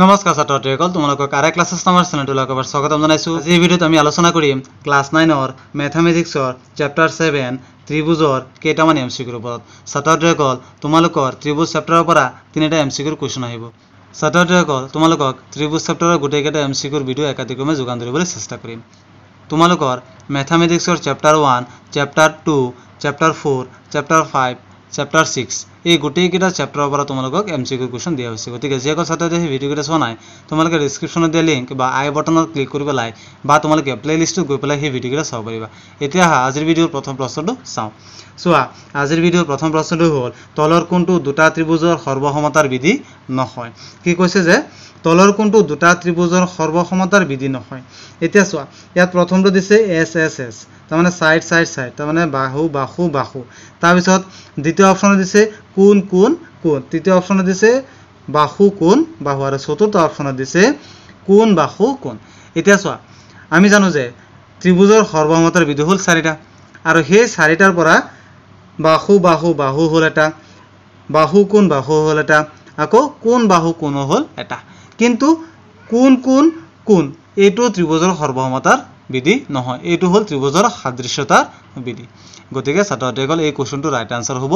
নমস্কাৰ ছাত্ৰ ছাত্ৰীসকল তোমালোকক আৰ ক্লাছ নামৰ চেনেলটোলৈ একেবাৰে স্বাগতম জনাইছোঁ আজিৰ ভিডিঅ'ত আমি আলোচনা কৰিম ক্লাছ নাইনৰ মেথামেটিক্সৰ চেপ্টাৰ ছেভেন ত্ৰিভুজৰ কেইটামান এম চি কিউৰ ওপৰত ছাত্ৰ ছাত্ৰীসকল তোমালোকৰ ত্ৰিভুজ চেপ্টাৰৰ পৰা তিনিটা এম চি কিউৰ কুৱেশ্যন আহিব ছাত্ৰ ছাত্ৰীসকল তোমালোকক ত্ৰিভুজ চেপ্টাৰৰ গোটেইকেইটা এম চি কিউৰ ভিডিঅ' একাধিক্ৰমে যোগান ধৰিবলৈ চেষ্টা কৰিম তোমালোকৰ মেথামেটিক্সৰ chapter one chapter two chapter four chapter five chapter six এই গোটেইকেইটা চেপ্টাৰৰ পৰা তোমালোকক এম চি কিউ কুৱেশ্যন দিয়া হৈছে গতিকে যিসকল ছাত্ৰছাত্ৰীয়ে সেই ভিডিঅ'কেইটা চোৱা নাই তোমালোকে ডিছক্ৰিপশ্যনত দিয়া লিংক বা আই বটনত ক্লিক কৰি পেলাই বা তোমালোকে প্লে লিষ্টটো গৈ পেলাই সেই ভিডিঅ'কেইটা চাব পাৰিবা এতিয়া আহা আজিৰ ভিডিঅ'ৰ প্ৰথম প্ৰশ্নটো চাওঁ চোৱা আজিৰ ভিডিঅ'ৰ প্ৰথম প্ৰশ্নটো হ'ল তলৰ কোনটো দুটা ত্ৰিভুজৰ সৰ্বসমতাৰ বিধি নহয় কি কৈছে যে তলৰ কোনটো দুটা ত্ৰিভুজৰ সৰ্বসমতাৰ বিধি নহয় এতিয়া চোৱা ইয়াত প্ৰথমটো দিছে এছ এছ এছ তাৰমানে ছাইড ছাইড ছাইড তাৰমানে বাহু বাহু বাহু তাৰপিছত দ্বিতীয় অপশ্যনত দিছে কোন কোন কোন তৃতীয় অপশনে দিছে বাহু কোন বাহু আর চতুর্থ অপশনত দিছে কোন বাহু কোন এতিয়া চোৱা আমি জানো যে ত্ৰিভুজৰ সৰ্বমতৰ বিধি হ'ল চাৰিটা আৰু সেই চাৰিটাৰ পৰা বাহু বাহু বাহু হ'ল এটা বাহু কোন বাহু হ'ল এটা আকৌ কোন বাহু কোন হ'ল এটা কিন্তু কোন কোন কোন এইটো ত্ৰিভুজৰ সৰ্বসমতাৰ বিধি নহয় এইটো হল ত্ৰিভুজৰ সাদৃশ্যতাৰ বিধি গতিকে ছাত্ৰ এই কোৱেশ্চনটো ৰাইট আনসাৰ হ'ব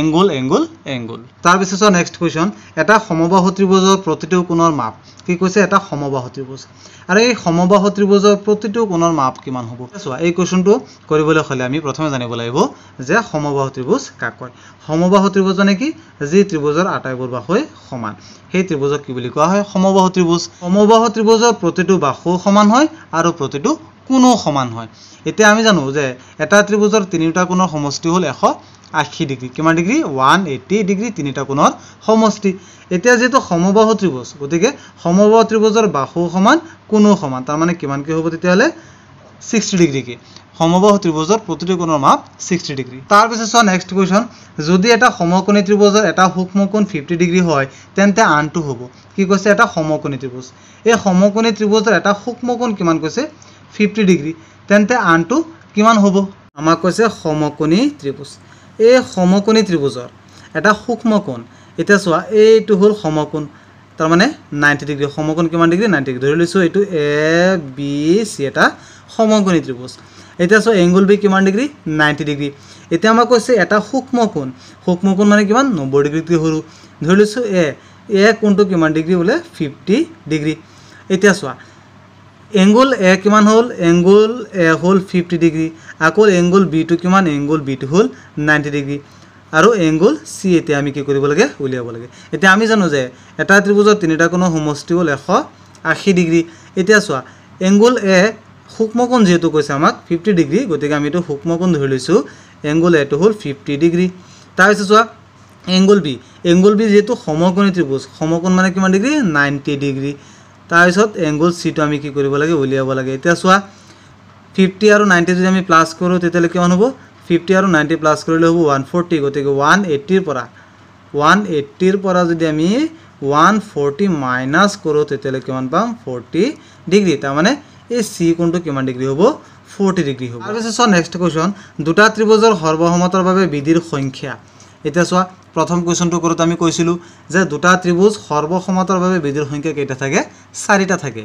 এংগুল এংগল এংগল তাৰ পিছত নেক্সট কোৱেশ্চন এটা সমবাহু ত্ৰিভুজৰ প্ৰতিটো কোণৰ মাপ কি কৈছে এটা সমবাহু ত্ৰিভুজ আৰু এই সমবাহু ত্ৰিভুজৰ প্ৰতিটো কোণৰ মাপ কিমান হ'ব এই কোৱেশ্চনটো কৰিবলৈ হলে আমি প্ৰথমে জানিব লাগিব যে সমবাহু ত্ৰিভুজ কাক কয় সমবাহু ত্ৰিভুজ মানে কি যি ত্ৰিভুজৰ আটাইবোৰ বাহু সমান সেই ত্ৰিভুজক কি বুলি কোৱা হয় সমবাহু ত্ৰিভুজ সমবাহু ত্ৰিভুজৰ প্ৰতিটো বাহু সমান হয় আৰু প্ৰতিটো কোনো সমান হয় এতিয়া আমি জানো যে এটা ত্ৰিভুজৰ তিনিটা কোণৰ সমষ্টি হ'ল এশ আশী ডিগ্ৰী কিমান ডিগ্ৰী ওৱান এইটি ডিগ্ৰী তিনিটা কোণৰ সমষ্টি এতিয়া যিহেতু সমবাহু ত্ৰিভুজ গতিকে সমবাহ ত্ৰিভুজৰ বাহু সমান কোণো সমান তাৰমানে কিমানকৈ হ'ব তেতিয়াহ'লে ছিক্সটি ডিগ্ৰীকে সমবাহু ত্ৰিভুজৰ প্ৰতিটো কোণৰ মাপ ছিক্সটি ডিগ্ৰী তাৰপিছত চোৱা নেক্সট কুৱেশ্যন যদি এটা সমকোণী ত্ৰিভুজৰ এটা সূক্ষ্ম কোণ ফিফটি ডিগ্ৰী হয় তেন্তে আনটো হ'ব কি কৈছে এটা সমকোণী ত্ৰিভুজ এই সমকোণী ত্ৰিভুজৰ এটা সূক্ষ্ম কোণ কিমান কৈছে ফিফটি ডিগ্ৰী তেন্তে আনটো কিমান হ'ব আমাক কৈছে সমকোণী ত্ৰিভুজ এই সমকোণী ত্ৰিভুজৰ এটা সূক্ষ্ম কোণ এতিয়া চোৱা এইটো হ'ল সমকোণ তাৰমানে নাইণ্টি ডিগ্ৰী সমকোণ কিমান ডিগ্ৰী নাইণ্টি ডিগ্ৰী ধৰি লৈছোঁ এইটো এ বি চি এটা সমকোণী ত্ৰিভুজ এতিয়া চোৱা এংগুল বি কিমান ডিগ্ৰী নাইণ্টি ডিগ্ৰী এতিয়া আমাক কৈছে এটা সূক্ষ্ম কোণ সূক্ষ্ম কোণ মানে কিমান নব্বৈ ডিগ্ৰীতকৈ সৰু ধৰি লৈছোঁ এ এ কোণটো কিমান ডিগ্ৰী বোলে ফিফটি ডিগ্ৰী এতিয়া চোৱা এংগুল এ কিমান হ'ল এংগুল এ হ'ল ফিফটি ডিগ্ৰী আকৌ এংগুল বিটো কিমান এংগুল বিটো হ'ল নাইণ্টি ডিগ্ৰী আৰু এংগুল চি এতিয়া আমি কি কৰিব লাগে উলিয়াব লাগে এতিয়া আমি জানো যে এটা ত্ৰিভুজৰ তিনিটা কোণৰ সমষ্টি হ'ল এশ আশী ডিগ্ৰী এতিয়া চোৱা এংগুল এ সূক্ষ্মকোণ যিহেতু কৈছে আমাক ফিফটি ডিগ্ৰী গতিকে আমি এইটো সূক্ষ্মকোণ ধৰি লৈছোঁ এংগুল এটো হ'ল ফিফটি ডিগ্ৰী তাৰপিছত চোৱা এংগুল বি এংগুল বি যিহেতু সমকোণী ত্ৰিভুজ সমকোণ মানে কিমান ডিগ্ৰী নাইণ্টি ডিগ্ৰী তাৰপিছত এংগুল চিটো আমি কি কৰিব লাগে উলিয়াব লাগে এতিয়া চোৱা ফিফটি আৰু নাইণ্টি যদি আমি প্লাছ কৰোঁ তেতিয়াহ'লে কিমান হ'ব ফিফটি আৰু নাইণ্টি প্লাছ কৰিলে হ'ব ওৱান ফৰ্টি গতিকে ওৱান এইটিৰ পৰা ওৱান এইটিৰ পৰা যদি আমি ওৱান ফৰ্টি মাইনাছ কৰোঁ তেতিয়াহ'লে কিমান পাম ফৰ্টি ডিগ্ৰী তাৰমানে এই চি কোণটো কিমান ডিগ্ৰী হ'ব ফৰ্টি ডিগ্ৰী হ'ব তাৰপিছত চোৱা নেক্সট কুৱেশ্যন দুটা ত্ৰিভুজৰ সৰ্বসন্মতৰ বাবে বিধিৰ সংখ্যা এতিয়া চোৱা প্ৰথম কুৱেশ্যনটো কৰোঁতে আমি কৈছিলোঁ যে দুটা ত্ৰিভুজ সৰ্বসমতাৰ বাবে বিধিৰ সংখ্যা কেইটা থাকে চাৰিটা থাকে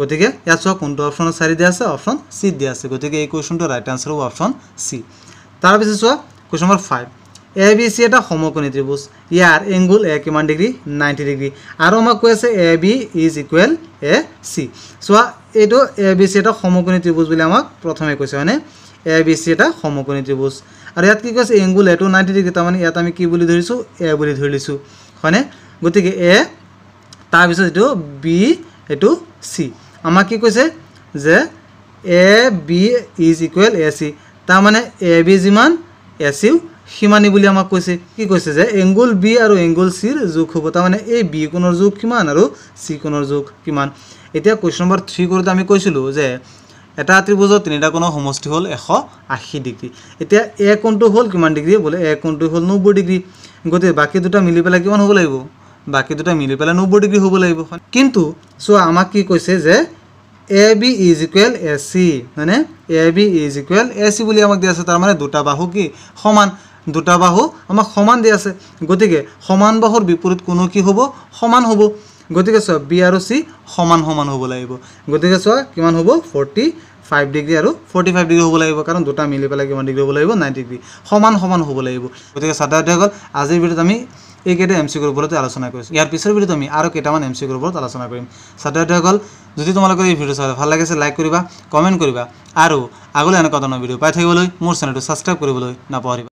গতিকে ইয়াত চোৱা কোনটো অপশ্যনত চাৰি দিয়া আছে অপশ্যন চিত দিয়া আছে গতিকে এই কুৱেশ্যনটোৰ ৰাইট আনচাৰ হ'ব অপশ্যন চি তাৰপিছত চোৱা question number five A B C এটা সমকোণী ত্ৰিভুজ ইয়াৰ এংগুল এ কিমান ডিগ্ৰী নাইণ্টি ডিগ্ৰী আৰু আমাক কৈ আছে A B is equal A C চোৱা এইটো এ বি চি এটা সমকোণী ত্ৰিভুজ বুলি আমাক প্ৰথমে কৈছে হয়নে এ বি চি এটা সমকোণী ত্ৰিভুজ আৰু ইয়াত কি কৈছে এংগুল এটো নাইণ্টি ডিগ্ৰী তাৰমানে ইয়াত আমি কি বুলি ধৰিছোঁ এ বুলি ধৰি লৈছোঁ হয়নে গতিকে এ তাৰপিছত এইটো বি এইটো চি আমাক কি কৈছে যে A B is equal A C তাৰমানে এ বি যিমান এ চিও সিমানেই বুলি আমাক কৈছে কি কৈছে যে এংগুল বি আৰু এংগুল চিৰ জোখ হ'ব তাৰমানে এই বি কোণৰ জোখ কিমান আৰু চি কোণৰ জোখ কিমান এতিয়া কুৱেশ্যন নম্বৰ থ্ৰী কৰোঁতে আমি কৈছিলোঁ যে এটা ত্ৰিভুজৰ তিনিটা কোণৰ সমষ্টি হ'ল এশ আশী ডিগ্ৰী এতিয়া এ কোণটো হ'ল কিমান ডিগ্ৰী বোলে এ কোণটো হ'ল নব্বৈ ডিগ্ৰী গতিকে বাকী দুটা মিলি পেলাই কিমান হ'ব লাগিব বাকী দুটা মিলি পেলাই নব্বৈ ডিগ্ৰী হ'ব লাগিব কিন্তু চোৱা আমাক কি কৈছে যে A B is equal A C মানে A B is equal A C বুলি আমাক দিয়া আছে তাৰমানে দুটা বাহু কি সমান দুটা বাহু আমাক সমান দিয়া আছে গতিকে সমান বাহুৰ বিপৰীত কোনো কি হ'ব সমান হ'ব গতিকে চোৱা বি আৰু চি সমান সমান হ'ব লাগিব গতিকে চোৱা কিমান হ'ব ফৰ্টি ফাইভ ডিগ্ৰী আৰু ফৰ্টি ফাইভ ডিগ্ৰী হ'ব লাগিব কাৰণ দুটা মিলি পেলাই কিমান ডিগ্ৰী হ'ব লাগিব নাইন ডিগ্ৰী সমান সমান হ'ব লাগিব গতিকে ছাত্ৰাৰ্থীসকল আজিৰ ভিডিঅ'ত আমি এইকেইটা এম চি কিউৰ ওপৰতে আলোচনা কৰিছোঁ ইয়াৰ পিছৰ ভিডিঅ'ত আমি আৰু কেইটামান এম চি কিউৰ ওপৰত আলোচনা কৰিম ছাত্ৰাৰ্থীসকল যদি তোমালোকৰ এই ভিডিঅ' চাই ভাল লাগিছে লাইক কৰিবা কমেণ্ট কৰিবা আৰু আগলৈ এনেকুৱা ধৰণৰ ভিডিঅ' পাই থাকিবলৈ মোৰ চেনেলটো ছাবস্ক্ৰাইব কৰিবলৈ নাপাহৰিবা